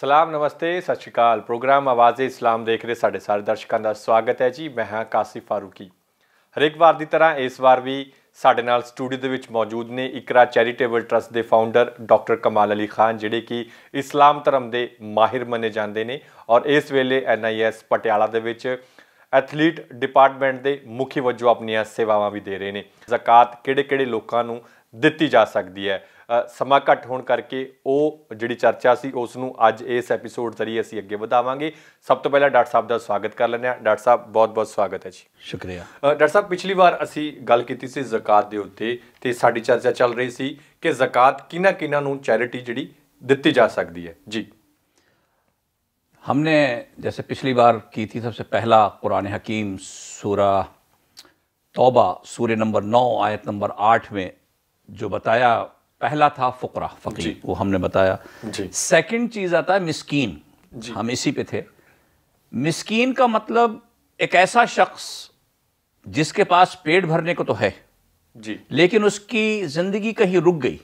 ਸਲਾਮ ਨਮਸਤੇ ਸਤਿ ਸ਼੍ਰੀ ਅਕਾਲ ਪ੍ਰੋਗਰਾਮ ਆਵਾਜ਼ੇ ਇਸਲਾਮ ਦੇਖ ਰਹੇ ਸਾਡੇ ਸਾਰੇ ਦਰਸ਼ਕਾਂ ਦਾ ਸਵਾਗਤ ਹੈ ਜੀ ਮੈਂ ਹਾਂ ਕਾਸੀ ਫਾਰੂਕੀ ਹਰੇਕ ਵਾਰ ਦੀ ਤਰ੍ਹਾਂ ਇਸ ਵਾਰ ਵੀ ਸਾਡੇ ਨਾਲ ਸਟੂਡੀਓ ਦੇ ਵਿੱਚ ਮੌਜੂਦ ਨੇ ਇਕਰਾ ਚੈਰੀਟੇਬਲ ਟਰਸਟ ਦੇ ਫਾਊਂਡਰ ਡਾਕਟਰ ਕਮਾਲ ਅਲੀ ਖਾਨ ਜਿਹੜੇ ਕਿ ਇਸਲਾਮ ਧਰਮ ਦੇ ਮਾਹਿਰ ਮੰਨੇ ਜਾਂਦੇ ਨੇ ਔਰ ਇਸ ਵੇਲੇ ਐਨਆਈਐਸ ਪਟਿਆਲਾ ਦੇ ਵਿੱਚ ਐਥਲੀਟ ਡਿਪਾਰਟਮੈਂਟ ਦੇ ਮੁਖੀ ਵਜੋਂ ਆਪਣੀਆਂ ਸੇਵਾਵਾਂ ਵੀ ਦੇ ਰਹੇ ਨੇ ਜ਼ਕਾਤ ਕਿਹੜੇ-ਕਿਹੜੇ ਲੋਕਾਂ ਨੂੰ ਦਿੱਤੀ ਜਾ ਸਕਦੀ ਹੈ ਸਮਾਂ ਘੱਟ ਹੋਣ ਕਰਕੇ ਉਹ ਜਿਹੜੀ ਚਰਚਾ ਸੀ ਉਸ ਨੂੰ ਅੱਜ ਇਸ ਐਪੀਸੋਡ ਜ਼ਰੀਏ ਅਸੀਂ ਅੱਗੇ ਵਧਾਵਾਂਗੇ ਸਭ ਤੋਂ ਪਹਿਲਾਂ ਡਾਕਟਰ ਸਾਹਿਬ ਦਾ ਸਵਾਗਤ ਕਰ ਲੈਂਦੇ ਹਾਂ ਡਾਕਟਰ ਸਾਹਿਬ ਬਹੁਤ-ਬਹੁਤ ਸਵਾਗਤ ਹੈ ਜੀ ਸ਼ੁਕਰੀਆ ਡਾਕਟਰ ਸਾਹਿਬ ਪਿਛਲੀ ਵਾਰ ਅਸੀਂ ਗੱਲ ਕੀਤੀ ਸੀ ਜ਼ਕਾਤ ਦੇ ਉੱਤੇ ਤੇ ਸਾਡੀ ਚਰਚਾ ਚੱਲ ਰਹੀ ਸੀ ਕਿ ਜ਼ਕਾਤ ਕਿਨਾਂ ਕਿਨਾਂ ਨੂੰ ਚੈਰਿਟੀ ਜਿਹੜੀ ਦਿੱਤੀ ਜਾ ਸਕਦੀ ਹੈ ਜੀ हमने जैसे पिछली बार की थी सबसे पहला कुरान हकीम सूरा तौबा सूर्य नंबर नौ आयत नंबर आठ में जो बताया پہلا تھا فقیر جی وہ ہم نے بتایا جی۔ سیکنڈ چیز آتا ہے مسکین جی ہم اسی پہ تھے مسکین کا مطلب ایک ایسا شخص جس کے پاس پیٹ بھرنے کو تو ہے جی لیکن اس کی زندگی کہیں رک گئی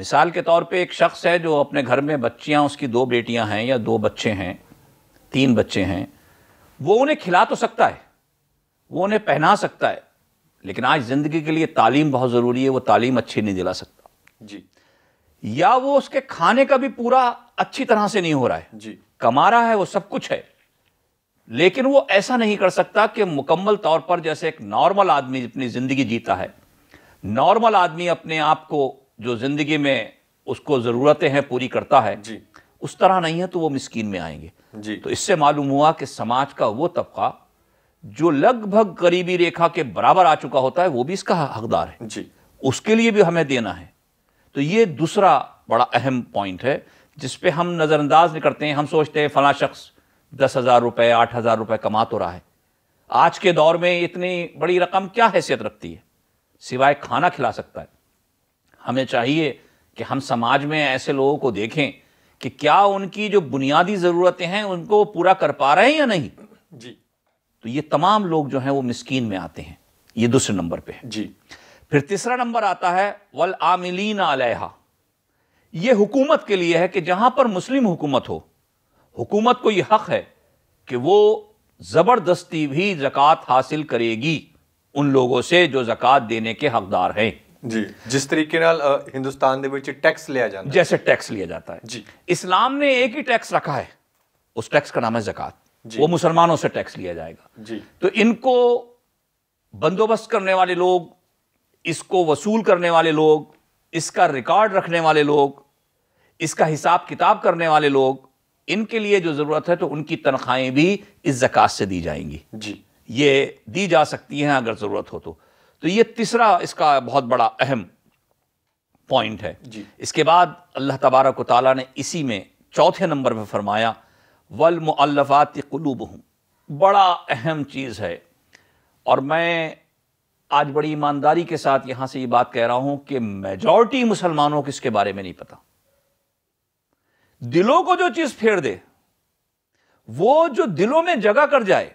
مثال کے طور پہ ایک شخص ہے جو اپنے گھر میں بچیاں اس کی دو بیٹیاں ہیں یا دو بچے ہیں تین بچے ہیں وہ انہیں کھلا تو سکتا ہے وہ انہیں پہنا سکتا ہے لیکن آج زندگی کے لیے تعلیم بہت ضروری ہے وہ تعلیم اچھی نہیں دلا سکتا جی یا وہ اس کے کھانے کا بھی پورا اچھی طرح سے نہیں ہو رہا ہے جی کمارا ہے وہ سب کچھ ہے لیکن وہ ایسا نہیں کر سکتا کہ مکمل طور پر جیسے ایک نارمل آدمی اپنی زندگی جیتا ہے نارمل آدمی اپنے آپ کو جو زندگی میں اس کو ضرورتیں ہیں پوری کرتا ہے جی اس طرح نہیں ہے تو وہ مسکین میں آئیں گے جی تو اس سے معلوم ہوا کہ سماج کا وہ طبقہ جو لگ بھگ قریبی ریکھا کے برابر آ چکا ہوتا ہے وہ بھی اس کا حقدار ہے جی اس کے لیے بھی ہمیں دینا ہے تو یہ دوسرا بڑا اہم پوائنٹ ہے جس پہ ہم نظر انداز نہیں کرتے ہیں ہم سوچتے ہیں فلاں شخص دس ہزار روپے آٹھ ہزار روپے کما تو رہا ہے آج کے دور میں اتنی بڑی رقم کیا حیثیت رکھتی ہے سوائے کھانا کھلا سکتا ہے ہمیں چاہیے کہ ہم سماج میں ایسے لوگوں کو دیکھیں کہ کیا ان کی جو بنیادی ضرورتیں ہیں ان کو وہ پورا کر پا رہے ہیں یا نہیں جی تو یہ تمام لوگ جو ہیں وہ مسکین میں آتے ہیں یہ دوسرے نمبر پہ جی پھر تیسرا نمبر آتا ہے ول علیہ یہ حکومت کے لیے ہے کہ جہاں پر مسلم حکومت ہو حکومت کو یہ حق ہے کہ وہ زبردستی بھی زکوٰۃ حاصل کرے گی ان لوگوں سے جو زکوٰۃ دینے کے حقدار ہیں جی جس طریقے نال ہندوستان دے ٹیکس لیا جاتا جیسے ٹیکس لیا جاتا ہے جی اسلام نے ایک ہی ٹیکس رکھا ہے اس ٹیکس کا نام ہے زکوٰۃ جی۔ وہ مسلمانوں سے ٹیکس لیا جائے گا جی۔ تو ان کو بندوبست کرنے والے لوگ اس کو وصول کرنے والے لوگ اس کا ریکارڈ رکھنے والے لوگ اس کا حساب کتاب کرنے والے لوگ ان کے لیے جو ضرورت ہے تو ان کی تنخواہیں بھی اس زکاس سے دی جائیں گی جی یہ دی جا سکتی ہیں اگر ضرورت ہو تو تو یہ تیسرا اس کا بہت بڑا اہم پوائنٹ ہے جی۔ اس کے بعد اللہ تبارک و تعالیٰ نے اسی میں چوتھے نمبر پہ فرمایا ولمفات قلوب ہوں بڑا اہم چیز ہے اور میں آج بڑی ایمانداری کے ساتھ یہاں سے یہ بات کہہ رہا ہوں کہ میجورٹی مسلمانوں کو اس کے بارے میں نہیں پتا دلوں کو جو چیز پھیر دے وہ جو دلوں میں جگہ کر جائے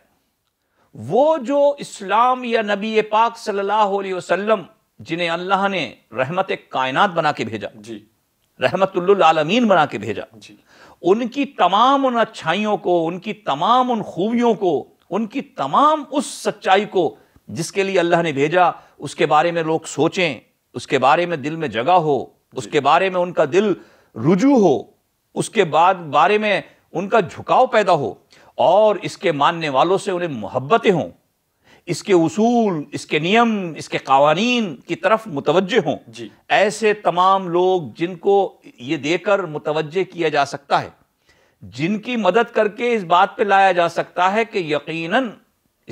وہ جو اسلام یا نبی پاک صلی اللہ علیہ وسلم جنہیں اللہ نے رحمت کائنات بنا کے بھیجا جی رحمت عالمین بنا کے بھیجا جی ان کی تمام ان اچھائیوں کو ان کی تمام ان خوبیوں کو ان کی تمام اس سچائی کو جس کے لیے اللہ نے بھیجا اس کے بارے میں لوگ سوچیں اس کے بارے میں دل میں جگہ ہو اس کے بارے میں ان کا دل رجوع ہو اس کے بعد بارے میں ان کا جھکاؤ پیدا ہو اور اس کے ماننے والوں سے انہیں محبتیں ہوں اس کے اصول اس کے نیم اس کے قوانین کی طرف متوجہ ہوں جی۔ ایسے تمام لوگ جن کو یہ دے کر متوجہ کیا جا سکتا ہے جن کی مدد کر کے اس بات پہ لایا جا سکتا ہے کہ یقیناً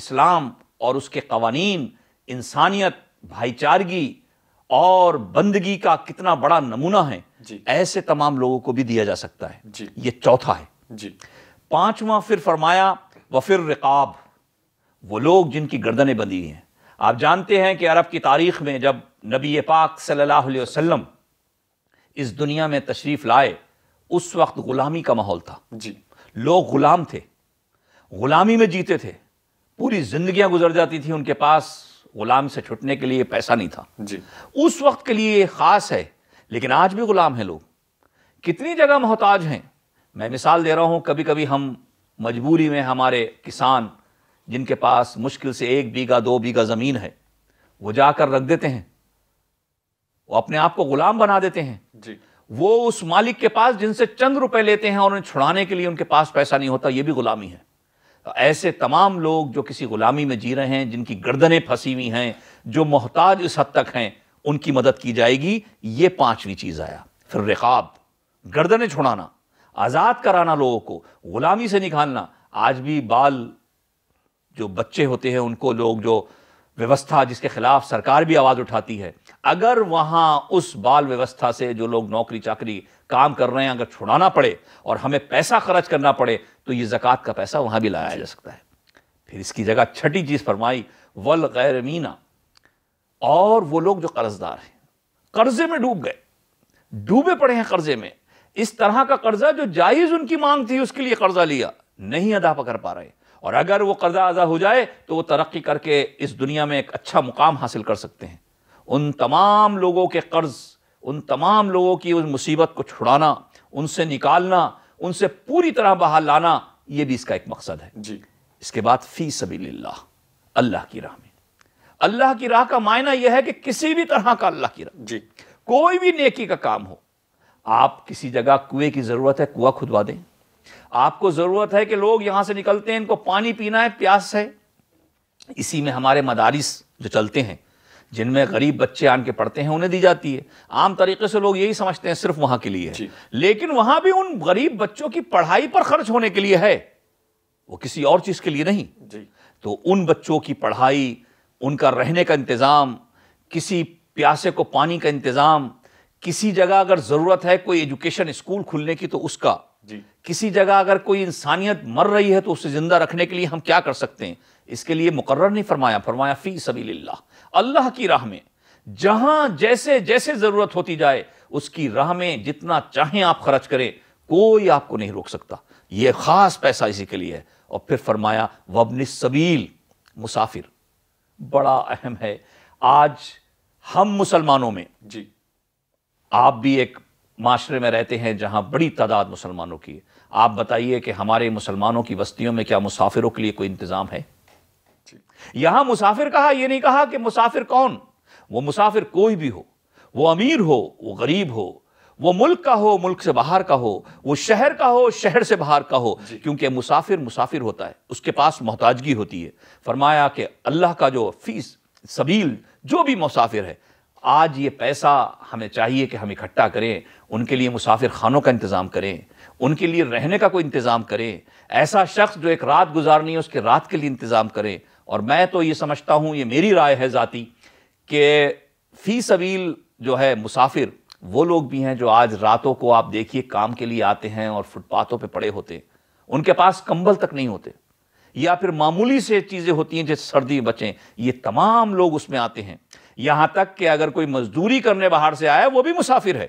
اسلام اور اس کے قوانین انسانیت بھائی چارگی اور بندگی کا کتنا بڑا نمونہ ہے جی۔ ایسے تمام لوگوں کو بھی دیا جا سکتا ہے جی۔ یہ چوتھا ہے پانچواں پھر فرمایا وفر رقاب وہ لوگ جن کی گردنیں بندھی ہیں آپ جانتے ہیں کہ عرب کی تاریخ میں جب نبی پاک صلی اللہ علیہ وسلم اس دنیا میں تشریف لائے اس وقت غلامی کا ماحول تھا جی لوگ غلام تھے غلامی میں جیتے تھے پوری زندگیاں گزر جاتی تھیں ان کے پاس غلام سے چھٹنے کے لیے پیسہ نہیں تھا جی اس وقت کے لیے خاص ہے لیکن آج بھی غلام ہیں لوگ کتنی جگہ محتاج ہیں میں مثال دے رہا ہوں کبھی کبھی ہم مجبوری میں ہمارے کسان جن کے پاس مشکل سے ایک بیگہ دو بیگہ زمین ہے وہ جا کر رکھ دیتے ہیں وہ اپنے آپ کو غلام بنا دیتے ہیں جی وہ اس مالک کے پاس جن سے چند روپے لیتے ہیں اور انہیں چھڑانے کے لیے ان کے پاس پیسہ نہیں ہوتا یہ بھی غلامی ہے ایسے تمام لوگ جو کسی غلامی میں جی رہے ہیں جن کی گردنیں پھنسی ہوئی ہیں جو محتاج اس حد تک ہیں ان کی مدد کی جائے گی یہ پانچویں چیز آیا پھر رقاب گردنیں چھڑانا آزاد کرانا لوگوں کو غلامی سے نکالنا آج بھی بال جو بچے ہوتے ہیں ان کو لوگ جو ویوستھا جس کے خلاف سرکار بھی آواز اٹھاتی ہے اگر وہاں اس بال ویوستھا سے جو لوگ نوکری چاکری کام کر رہے ہیں اگر چھڑانا پڑے اور ہمیں پیسہ خرچ کرنا پڑے تو یہ زکوٰۃ کا پیسہ وہاں بھی لایا جا سکتا ہے پھر اس کی جگہ چھٹی چیز فرمائی و الغیر مینا اور وہ لوگ جو قرضدار ہیں قرضے میں ڈوب گئے ڈوبے پڑے ہیں قرضے میں اس طرح کا قرضہ جو جائز ان کی مانگ تھی اس کے لیے قرضہ لیا نہیں ادا کر پا رہے ہیں اور اگر وہ قرضہ ادا ہو جائے تو وہ ترقی کر کے اس دنیا میں ایک اچھا مقام حاصل کر سکتے ہیں ان تمام لوگوں کے قرض ان تمام لوگوں کی مصیبت کو چھڑانا ان سے نکالنا ان سے پوری طرح بحال لانا یہ بھی اس کا ایک مقصد ہے جی اس کے بعد فی سبیل اللہ اللہ کی راہ میں اللہ کی راہ کا معنی یہ ہے کہ کسی بھی طرح کا اللہ کی راہ جی کوئی بھی نیکی کا کام ہو آپ کسی جگہ کنویں کی ضرورت ہے کنواں کھدوا دیں آپ کو ضرورت ہے کہ لوگ یہاں سے نکلتے ہیں ان کو پانی پینا ہے پیاس ہے اسی میں ہمارے مدارس جو چلتے ہیں جن میں غریب بچے آن کے پڑھتے ہیں انہیں دی جاتی ہے عام طریقے سے لوگ یہی سمجھتے ہیں صرف وہاں کے لیے جی۔ لیکن وہاں بھی ان غریب بچوں کی پڑھائی پر خرچ ہونے کے لیے ہے وہ کسی اور چیز کے لیے نہیں جی۔ تو ان بچوں کی پڑھائی ان کا رہنے کا انتظام کسی پیاسے کو پانی کا انتظام کسی جگہ اگر ضرورت ہے کوئی ایجوکیشن اسکول کھلنے کی تو اس کا کسی جگہ اگر کوئی انسانیت مر رہی ہے تو اسے زندہ رکھنے کے لیے ہم کیا کر سکتے ہیں اس کے لیے مقرر نہیں فرمایا فرمایا فی سبیل اللہ اللہ کی راہ میں جہاں جیسے جیسے ضرورت ہوتی جائے اس کی راہ میں جتنا چاہیں آپ خرچ کریں کوئی آپ کو نہیں روک سکتا یہ خاص پیسہ اسی کے لیے ہے اور پھر فرمایا وبن سبیل مسافر بڑا اہم ہے آج ہم مسلمانوں میں جی آپ بھی ایک معاشرے میں رہتے ہیں جہاں بڑی تعداد مسلمانوں کی ہے آپ بتائیے کہ ہمارے مسلمانوں کی وستیوں میں کیا مسافروں کے لیے کوئی انتظام ہے جی۔ یہاں مسافر کہا یہ نہیں کہا کہ مسافر کون وہ مسافر کوئی بھی ہو وہ امیر ہو وہ غریب ہو وہ ملک کا ہو ملک سے باہر کا ہو وہ شہر کا ہو شہر سے باہر کا ہو جی۔ کیونکہ مسافر مسافر ہوتا ہے اس کے پاس محتاجگی ہوتی ہے فرمایا کہ اللہ کا جو فیس سبیل جو بھی مسافر ہے آج یہ پیسہ ہمیں چاہیے کہ ہم اکٹھا کریں ان کے لیے مسافر خانوں کا انتظام کریں ان کے لیے رہنے کا کوئی انتظام کریں ایسا شخص جو ایک رات گزارنی ہے اس کے رات کے لیے انتظام کریں اور میں تو یہ سمجھتا ہوں یہ میری رائے ہے ذاتی کہ فی سبیل جو ہے مسافر وہ لوگ بھی ہیں جو آج راتوں کو آپ دیکھیے کام کے لیے آتے ہیں اور فٹ پاتھوں پہ پڑے ہوتے ہیں ان کے پاس کمبل تک نہیں ہوتے یا پھر معمولی سے چیزیں ہوتی ہیں جیسے سردی بچیں یہ تمام لوگ اس میں آتے ہیں یہاں تک کہ اگر کوئی مزدوری کرنے باہر سے آیا وہ بھی مسافر ہے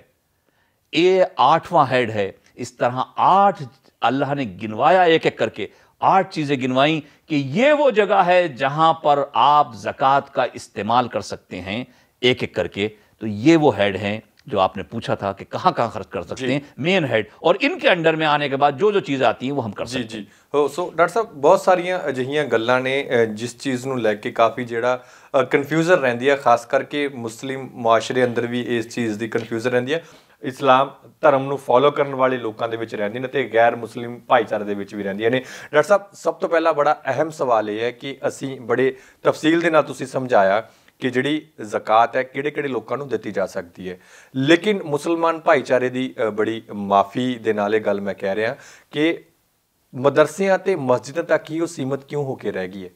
یہ آٹھواں ہیڈ ہے اس طرح آٹھ اللہ نے گنوایا ایک ایک کر کے آٹھ چیزیں گنوائیں کہ یہ وہ جگہ ہے جہاں پر آپ زکوٰۃ کا استعمال کر سکتے ہیں ایک ایک کر کے تو یہ وہ ہیڈ ہیں जो आपने पूछा था कि कहाँ कहाँ खर्च कर सकते हैं मेन हेड और इनके अंडर में आने के बाद जो जो चीज़ आती हैं वो हम कर सकते जी जी ਸੋ ਡਾਕਟਰ ਸਾਹਿਬ ਬਹੁਤ ਸਾਰੀਆਂ ਅਜਿਹੀਆਂ ਗੱਲਾਂ ਨੇ ਜਿਸ ਚੀਜ਼ ਨੂੰ ਲੈ ਕੇ ਕਾਫੀ ਜਿਹੜਾ ਕਨਫਿਊਜ਼ਰ ਰਹਿੰਦੀ ਆ ਖਾਸ ਕਰਕੇ ਮੁਸਲਿਮ ਮੁਆਸ਼ਰੇ ਅੰਦਰ ਵੀ ਇਸ ਚੀਜ਼ ਦੀ ਕਨਫਿਊਜ਼ਰ ਰਹਿੰਦੀ ਆ ਇਸਲਾਮ ਧਰਮ ਨੂੰ ਫੋਲੋ ਕਰਨ ਵਾਲੇ ਲੋਕਾਂ ਦੇ ਵਿੱਚ ਰਹਿੰਦੀ ਨੇ ਤੇ ਗੈਰ ਮੁਸਲਿਮ ਭਾਈਚਾਰੇ ਦੇ ਵਿੱਚ ਵੀ ਰਹਿੰਦੀਆਂ ਨੇ ਡਾਕਟਰ ਸਾਹਿਬ ਸਭ ਤੋਂ ਪਹਿਲਾਂ ਬੜਾ ਅਹਿਮ ਸਵਾਲ ਇਹ ਹੈ ਕਿ ਅਸੀਂ ਬੜੇ ਤਫਸੀਲ ਦੇ ਨਾਲ ਤੁਸੀਂ ਸਮਝਾਇਆ کہ جڑی زکاة ہے کڑے کہڑے لوگوں دیتی جا سکتی ہے لیکن مسلمان پائی چارے دی بڑی معافی نال یہ گل میں کہہ ہیں کہ مدرسے مسجدیں تک ہی وہ سیمت کیوں ہو کے رہ گئی ہے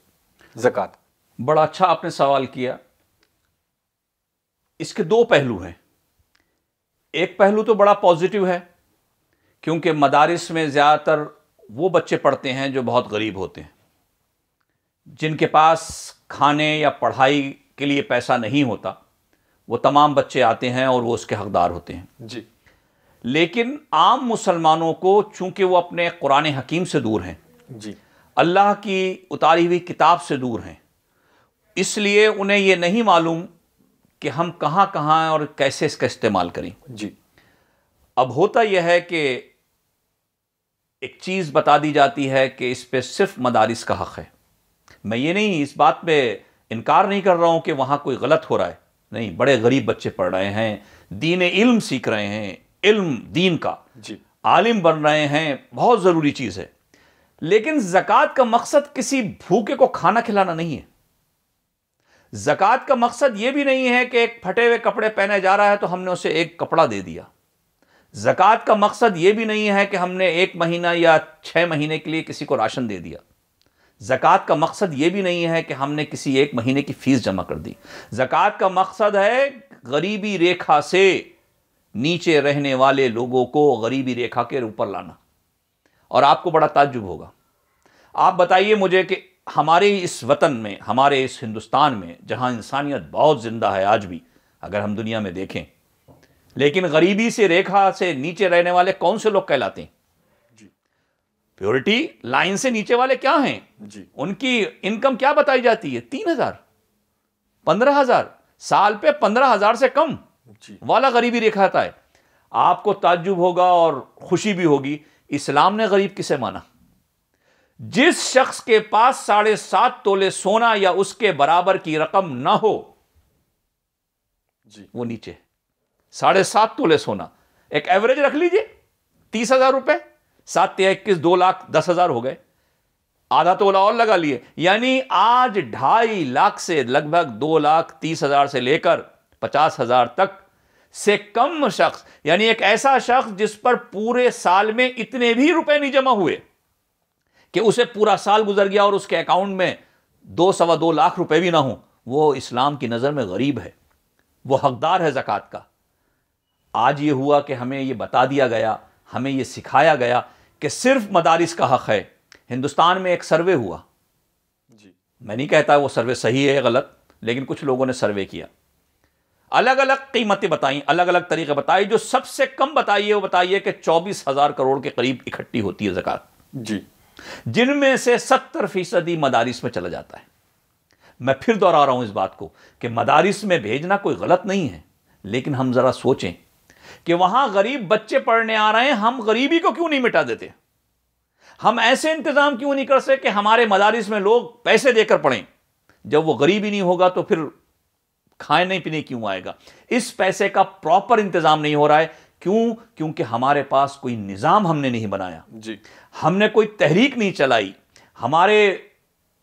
زکاة بڑا اچھا آپ نے سوال کیا اس کے دو پہلو ہیں ایک پہلو تو بڑا پوزیٹیو ہے کیونکہ مدارس میں زیادہ تر وہ بچے پڑھتے ہیں جو بہت غریب ہوتے ہیں جن کے پاس کھانے یا پڑھائی کے لیے پیسہ نہیں ہوتا وہ تمام بچے آتے ہیں اور وہ اس کے حقدار ہوتے ہیں جی لیکن عام مسلمانوں کو چونکہ وہ اپنے قرآن حکیم سے دور ہیں جی اللہ کی اتاری ہوئی کتاب سے دور ہیں اس لیے انہیں یہ نہیں معلوم کہ ہم کہاں کہاں اور کیسے اس کا استعمال کریں جی اب ہوتا یہ ہے کہ ایک چیز بتا دی جاتی ہے کہ اس پہ صرف مدارس کا حق ہے میں یہ نہیں اس بات پہ انکار نہیں کر رہا ہوں کہ وہاں کوئی غلط ہو رہا ہے نہیں بڑے غریب بچے پڑھ رہے ہیں دین علم سیکھ رہے ہیں علم دین کا جی۔ عالم بن رہے ہیں بہت ضروری چیز ہے لیکن زکوٰۃ کا مقصد کسی بھوکے کو کھانا کھلانا نہیں ہے زکوٰۃ کا مقصد یہ بھی نہیں ہے کہ ایک پھٹے ہوئے کپڑے پہنے جا رہا ہے تو ہم نے اسے ایک کپڑا دے دیا زکوٰۃ کا مقصد یہ بھی نہیں ہے کہ ہم نے ایک مہینہ یا چھ مہینے کے لیے کسی کو راشن دے دیا زکوٰۃ کا مقصد یہ بھی نہیں ہے کہ ہم نے کسی ایک مہینے کی فیس جمع کر دی زکوٰۃ کا مقصد ہے غریبی ریکھا سے نیچے رہنے والے لوگوں کو غریبی ریکھا کے اوپر لانا اور آپ کو بڑا تعجب ہوگا آپ بتائیے مجھے کہ ہمارے اس وطن میں ہمارے اس ہندوستان میں جہاں انسانیت بہت زندہ ہے آج بھی اگر ہم دنیا میں دیکھیں لیکن غریبی سے ریکھا سے نیچے رہنے والے کون سے لوگ کہلاتے ہیں پیورٹی لائن سے نیچے والے کیا ہیں جی ان کی انکم کیا بتائی جاتی ہے تین ہزار پندرہ ہزار سال پہ پندرہ ہزار سے کم جی۔ والا غریبی رکھاتا ہے آپ کو تعجب ہوگا اور خوشی بھی ہوگی اسلام نے غریب کسے مانا جس شخص کے پاس ساڑھے سات تولے سونا یا اس کے برابر کی رقم نہ ہو جی۔ وہ نیچے ساڑھے سات تولے سونا ایک ایوریج رکھ لیجئے تیس ہزار روپے سات اکیس دو لاکھ دس ہزار ہو گئے آدھا تو اور لگا لیے یعنی آج ڈھائی لاکھ سے لگ بھگ دو لاکھ تیس ہزار سے لے کر پچاس ہزار تک سے کم شخص یعنی ایک ایسا شخص جس پر پورے سال میں اتنے بھی روپے نہیں جمع ہوئے کہ اسے پورا سال گزر گیا اور اس کے اکاؤنٹ میں دو سوا دو لاکھ روپے بھی نہ ہوں وہ اسلام کی نظر میں غریب ہے وہ حقدار ہے زکوٰۃ کا آج یہ ہوا کہ ہمیں یہ بتا دیا گیا ہمیں یہ سکھایا گیا کہ صرف مدارس کا حق ہے ہندوستان میں ایک سروے ہوا جی میں نہیں کہتا وہ سروے صحیح ہے غلط لیکن کچھ لوگوں نے سروے کیا الگ الگ قیمتیں بتائیں الگ الگ طریقے بتائیں جو سب سے کم بتائیے وہ بتائیے کہ چوبیس ہزار کروڑ کے قریب اکٹھی ہوتی ہے جی جن میں سے ستر فیصد مدارس میں چلا جاتا ہے میں پھر دوہرا رہا ہوں اس بات کو کہ مدارس میں بھیجنا کوئی غلط نہیں ہے لیکن ہم ذرا سوچیں کہ وہاں غریب بچے پڑھنے آ رہے ہیں ہم غریبی کو کیوں نہیں مٹا دیتے ہم ایسے انتظام کیوں نہیں کر سکے کہ ہمارے مدارس میں لوگ پیسے دے کر پڑھیں جب وہ غریبی نہیں ہوگا تو پھر کھانے پینے کیوں آئے گا اس پیسے کا پراپر انتظام نہیں ہو رہا ہے کیوں کیونکہ ہمارے پاس کوئی نظام ہم نے نہیں بنایا جی ہم نے کوئی تحریک نہیں چلائی ہمارے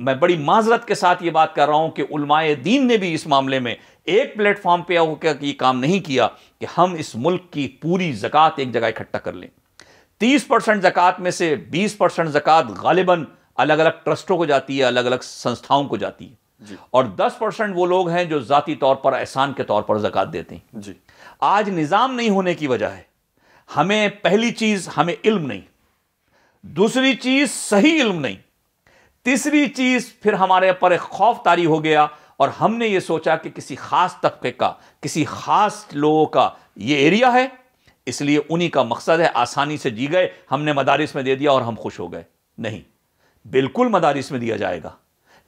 میں بڑی معذرت کے ساتھ یہ بات کر رہا ہوں کہ علماء دین نے بھی اس معاملے میں ایک پلیٹ فارم پہ ہو یہ کام نہیں کیا کہ ہم اس ملک کی پوری زکات ایک جگہ اکٹھا کر لیں تیس پرسنٹ زکات میں سے بیس پرسنٹ غالباً الگ الگ ٹرسٹوں کو جاتی ہے الگ الگ کو جاتی ہے جی۔ اور دس پرسنٹ وہ لوگ ہیں جو ذاتی طور پر احسان کے طور پر زکات دیتے ہیں جی۔ آج نظام نہیں ہونے کی وجہ ہے ہمیں پہلی چیز ہمیں علم نہیں دوسری چیز صحیح علم نہیں تیسری چیز پھر ہمارے پر ایک خوف تاری ہو گیا اور ہم نے یہ سوچا کہ کسی خاص طبقے کا کسی خاص لوگوں کا یہ ایریا ہے اس لیے انہی کا مقصد ہے آسانی سے جی گئے ہم نے مدارس میں دے دیا اور ہم خوش ہو گئے نہیں بالکل مدارس میں دیا جائے گا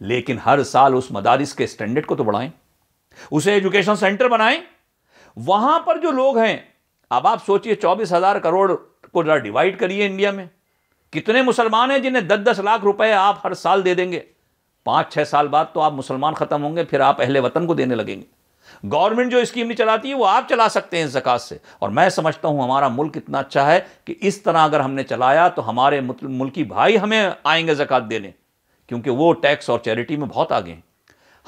لیکن ہر سال اس مدارس کے اسٹینڈرڈ کو تو بڑھائیں اسے ایجوکیشن سینٹر بنائیں وہاں پر جو لوگ ہیں اب آپ سوچئے چوبیس ہزار کروڑ کو ذرا ڈیوائڈ کریے انڈیا میں کتنے مسلمان ہیں جنہیں دس دس لاکھ روپے آپ ہر سال دے دیں گے پانچ چھ سال بعد تو آپ مسلمان ختم ہوں گے پھر آپ اہل وطن کو دینے لگیں گے گورنمنٹ جو اسکیم نہیں چلاتی ہے وہ آپ چلا سکتے ہیں زکوٰۃ سے اور میں سمجھتا ہوں ہمارا ملک اتنا اچھا ہے کہ اس طرح اگر ہم نے چلایا تو ہمارے ملکی بھائی ہمیں آئیں گے زکوٰۃ دینے کیونکہ وہ ٹیکس اور چیریٹی میں بہت آگے ہیں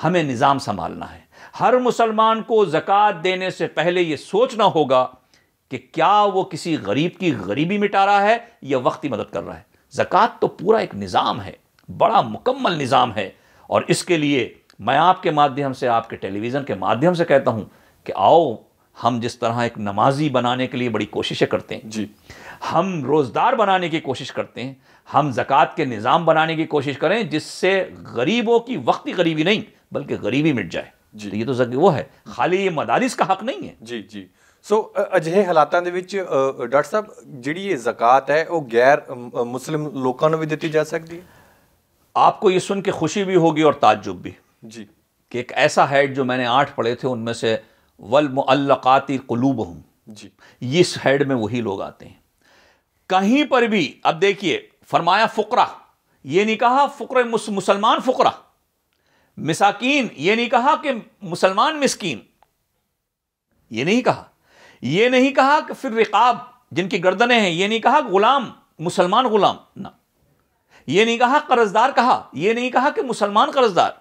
ہمیں نظام سنبھالنا ہے ہر مسلمان کو زکوٰۃ دینے سے پہلے یہ سوچنا ہوگا کہ کیا وہ کسی غریب کی غریبی مٹا رہا ہے یا وقتی مدد کر رہا ہے زکوٰۃ تو پورا ایک نظام ہے بڑا مکمل نظام ہے اور اس کے لیے میں آپ کے مادھیم سے آپ کے ٹیلی ویژن کے مادھیم سے کہتا ہوں کہ آؤ ہم جس طرح ایک نمازی بنانے کے لیے بڑی کوششیں کرتے ہیں جی ہم روزدار بنانے کی کوشش کرتے ہیں ہم زکوٰۃ کے نظام بنانے کی کوشش کریں جس سے غریبوں کی وقتی غریبی نہیں بلکہ غریبی مٹ جائے جی۔ یہ تو وہ ہے خالی یہ مدارس کا حق نہیں ہے جی جی سو اجھے حالات ڈاکٹر صاحب جڑی یہ زکوۃ ہے وہ غیر مسلم لوگوں بھی دیتی جا سکتی ہے آپ کو یہ سن کے خوشی بھی ہوگی اور تعجب بھی جی کہ ایک ایسا ہیڈ جو میں نے آٹھ پڑھے تھے ان میں سے ولمعلقاتی قلوب ہوں جی اس ہیڈ میں وہی لوگ آتے ہیں کہیں پر بھی اب دیکھیے فرمایا فقرہ یہ نہیں کہا فقر مسلمان فقرہ مساکین یہ نہیں کہا کہ مسلمان مسکین یہ نہیں کہا یہ نہیں کہا کہ پھر رقاب جن کی گردنیں ہیں یہ نہیں کہا غلام مسلمان غلام نہ یہ نہیں کہا قرض دار کہا یہ نہیں کہا کہ مسلمان قرض دار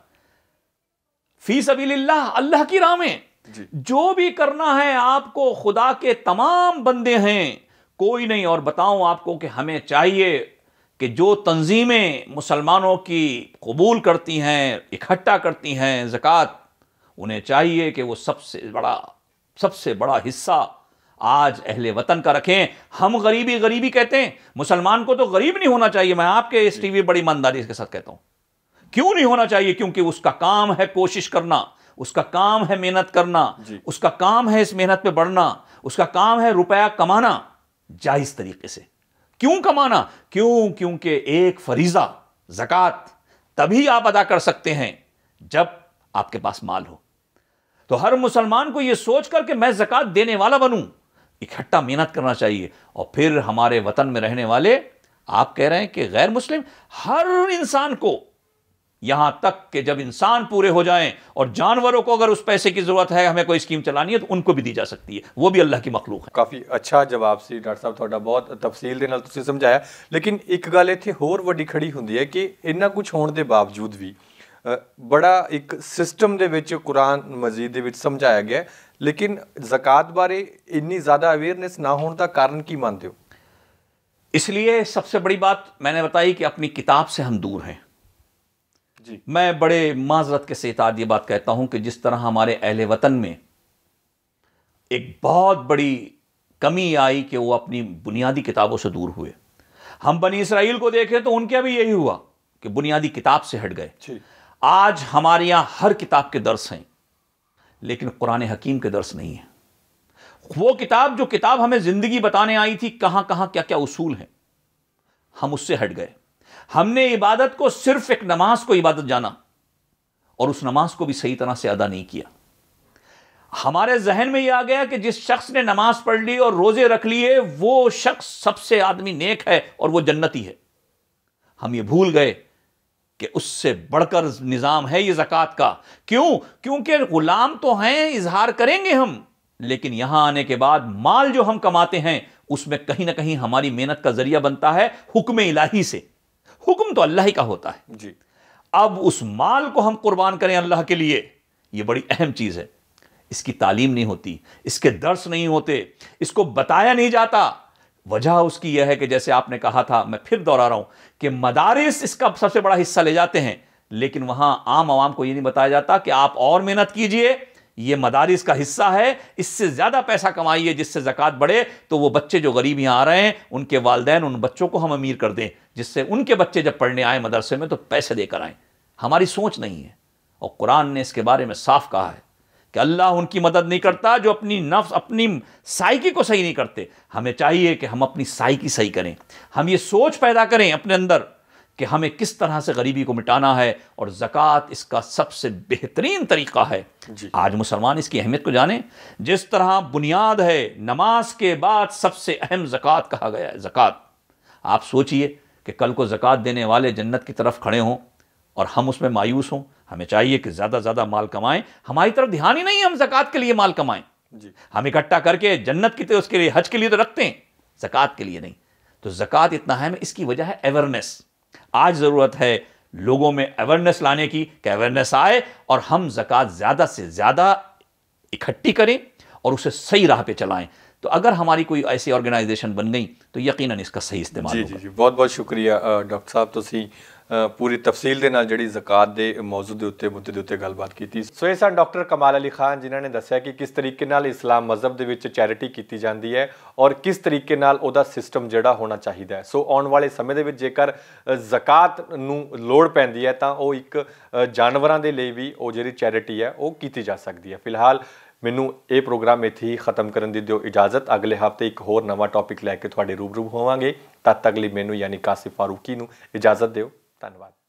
فی سبیل اللہ اللہ کی راہ میں جی۔ جو بھی کرنا ہے آپ کو خدا کے تمام بندے ہیں کوئی نہیں اور بتاؤں آپ کو کہ ہمیں چاہیے کہ جو تنظیمیں مسلمانوں کی قبول کرتی ہیں اکھٹا کرتی ہیں زکوٰۃ انہیں چاہیے کہ وہ سب سے بڑا سب سے بڑا حصہ آج اہل وطن کا رکھیں ہم غریبی غریبی کہتے ہیں مسلمان کو تو غریب نہیں ہونا چاہیے میں آپ کے اس ٹی وی بڑی ایمانداری کے ساتھ کہتا ہوں کیوں نہیں ہونا چاہیے کیونکہ اس کا کام ہے کوشش کرنا اس کا کام ہے محنت کرنا جی۔ اس کا کام ہے اس محنت پہ بڑھنا اس کا کام ہے روپیہ کمانا جائز طریقے سے کیوں کمانا کیوں کیونکہ ایک فریضہ زکوٰۃ تبھی آپ ادا کر سکتے ہیں جب آپ کے پاس مال ہو تو ہر مسلمان کو یہ سوچ کر کہ میں زکوٰۃ دینے والا بنوں اکٹھا محنت کرنا چاہیے اور پھر ہمارے وطن میں رہنے والے آپ کہہ رہے ہیں کہ غیر مسلم ہر انسان کو یہاں تک کہ جب انسان پورے ہو جائیں اور جانوروں کو اگر اس پیسے کی ضرورت ہے ہمیں کوئی اسکیم چلانی ہے تو ان کو بھی دی جا سکتی ہے وہ بھی اللہ کی مخلوق ہے کافی اچھا جواب سی ڈاکٹر صاحب بہت سمجھایا لیکن ایک گل ہور وڈی کھڑی ہوں کہ اِنہیں کچھ ہونے کے باوجود بھی بڑا ایک سسٹم کے قرآن مزید سمجھایا گیا لیکن زکوت بارے اتنی زیادہ اویئرنیس نہ ہونے کا کارن کی مانتے ہو اس لیے سب سے بڑی بات میں نے بتائی کہ اپنی کتاب سے ہم دور ہیں جی میں بڑے معذرت کے ساتھ یہ بات کہتا ہوں کہ جس طرح ہمارے اہل وطن میں ایک بہت بڑی کمی آئی کہ وہ اپنی بنیادی کتابوں سے دور ہوئے ہم بنی اسرائیل کو دیکھے تو ان کے بھی یہی ہوا کہ بنیادی کتاب سے ہٹ گئے جی۔ آج ہمارے یہاں ہر کتاب کے درس ہیں لیکن قرآن حکیم کے درس نہیں ہے وہ کتاب جو کتاب ہمیں زندگی بتانے آئی تھی کہاں کہاں کیا کیا اصول ہیں ہم اس سے ہٹ گئے ہم نے عبادت کو صرف ایک نماز کو عبادت جانا اور اس نماز کو بھی صحیح طرح سے ادا نہیں کیا ہمارے ذہن میں یہ آ گیا کہ جس شخص نے نماز پڑھ لی اور روزے رکھ لیے وہ شخص سب سے آدمی نیک ہے اور وہ جنتی ہے ہم یہ بھول گئے کہ اس سے بڑھ کر نظام ہے یہ زکوٰۃ کا کیوں کیونکہ غلام تو ہیں اظہار کریں گے ہم لیکن یہاں آنے کے بعد مال جو ہم کماتے ہیں اس میں کہیں نہ کہیں ہماری محنت کا ذریعہ بنتا ہے حکم الہی سے حکم تو اللہ ہی کا ہوتا ہے جی اب اس مال کو ہم قربان کریں اللہ کے لیے یہ بڑی اہم چیز ہے اس کی تعلیم نہیں ہوتی اس کے درس نہیں ہوتے اس کو بتایا نہیں جاتا وجہ اس کی یہ ہے کہ جیسے آپ نے کہا تھا میں پھر دوہرا رہا ہوں کہ مدارس اس کا سب سے بڑا حصہ لے جاتے ہیں لیکن وہاں عام عوام کو یہ نہیں بتایا جاتا کہ آپ اور محنت کیجئے یہ مدارس کا حصہ ہے اس سے زیادہ پیسہ کمائیے جس سے زکوٰۃ بڑھے تو وہ بچے جو غریب یہاں آ رہے ہیں ان کے والدین ان بچوں کو ہم امیر کر دیں جس سے ان کے بچے جب پڑھنے آئیں مدرسے میں تو پیسے دے کر آئیں ہماری سوچ نہیں ہے اور قرآن نے اس کے بارے میں صاف کہا ہے کہ اللہ ان کی مدد نہیں کرتا جو اپنی نفس اپنی سائیکی کو صحیح نہیں کرتے ہمیں چاہیے کہ ہم اپنی سائیکی صحیح کریں ہم یہ سوچ پیدا کریں اپنے اندر کہ ہمیں کس طرح سے غریبی کو مٹانا ہے اور زکوٰۃ اس کا سب سے بہترین طریقہ ہے جی۔ آج مسلمان اس کی اہمیت کو جانیں جس طرح بنیاد ہے نماز کے بعد سب سے اہم زکوٰۃ کہا گیا ہے زکوٰۃ آپ سوچئے کہ کل کو زکوٰۃ دینے والے جنت کی طرف کھڑے ہوں اور ہم اس میں مایوس ہوں ہمیں چاہیے کہ زیادہ زیادہ مال کمائیں ہماری طرف دھیان ہی نہیں ہم زکوٰۃ کے لیے مال کمائیں جی۔ ہم اکٹھا کر کے جنت کی تو اس کے لیے حج کے لیے تو رکھتے ہیں زکوٰۃ کے لیے نہیں تو زکوٰۃ اتنا ہے اس کی وجہ ہے اویرنیس آج ضرورت ہے لوگوں میں اویرنیس لانے کی کہ اویرنیس آئے اور ہم زکوٰۃ زیادہ سے زیادہ اکٹھی کریں اور اسے صحیح راہ پہ چلائیں تو اگر ہماری کوئی ایسی آرگنائزیشن بن گئی تو یقیناً اس کا صحیح استعمال جی، جی، بہت بہت شکریہ ڈاکٹر صاحب تو صحیح ਪੂਰੀ ਤਫਸੀਲ ਦੇ ਨਾਲ ਜਿਹੜੀ ਜ਼ਕਾਤ ਦੇ ਮੌਜੂਦ ਦੇ ਉੱਤੇ ਮੁੱਦੇ ਦੇ ਉੱਤੇ ਗੱਲਬਾਤ ਕੀਤੀ ਸੋ ਇਹ ਸਨ ਡਾਕਟਰ ਕਮਾਲ ਅਲੀ ਖਾਨ ਜਿਨ੍ਹਾਂ ਨੇ ਦੱਸਿਆ ਕਿ ਕਿਸ ਤਰੀਕੇ ਨਾਲ ਇਸਲਾਮ ਮਜ਼ਹਬ ਦੇ ਵਿੱਚ ਚੈਰਿਟੀ ਕੀਤੀ ਜਾਂਦੀ ਹੈ ਔਰ ਕਿਸ ਤਰੀਕੇ ਨਾਲ ਉਹਦਾ ਸਿਸਟਮ ਜਿਹੜਾ ਹੋਣਾ ਚਾਹੀਦਾ ਹੈ ਸੋ ਆਉਣ ਵਾਲੇ ਸਮੇਂ ਦੇ ਵਿੱਚ ਜੇਕਰ ਜ਼ਕਾਤ ਨੂੰ ਲੋੜ ਪੈਂਦੀ ਹੈ ਤਾਂ ਉਹ ਇੱਕ ਜਾਨਵਰਾਂ ਦੇ ਲਈ ਵੀ ਉਹ ਜਿਹੜੀ ਚੈਰਿਟੀ ਹੈ ਉਹ ਕੀਤੀ ਜਾ ਸਕਦੀ ਹੈ ਫਿਲਹਾਲ ਮੈਨੂੰ ਇਹ ਪ੍ਰੋਗਰਾਮ ਇੱਥੇ ਹੀ ਖਤਮ ਕਰਨ ਦੀ ਦਿਓ ਇਜਾਜ਼ਤ ਅਗਲੇ ਹਫਤੇ ਇੱਕ ਹੋਰ ਨਵਾਂ ਟੌਪਿਕ ਲੈ ਕੇ ਤੁਹਾਡੇ ਰੂਬਰੂ ਹੋਵਾਂਗੇ ਤਦ ਤੱਕ ਲਈ ਮੈਨੂੰ ਯਾਨੀ ਕਾਸਿਫ ਫਾਰੂਕੀ ਨੂੰ ਇਜਾਜ਼ਤ ਦਿਓ ਧੰਨਵਾਦ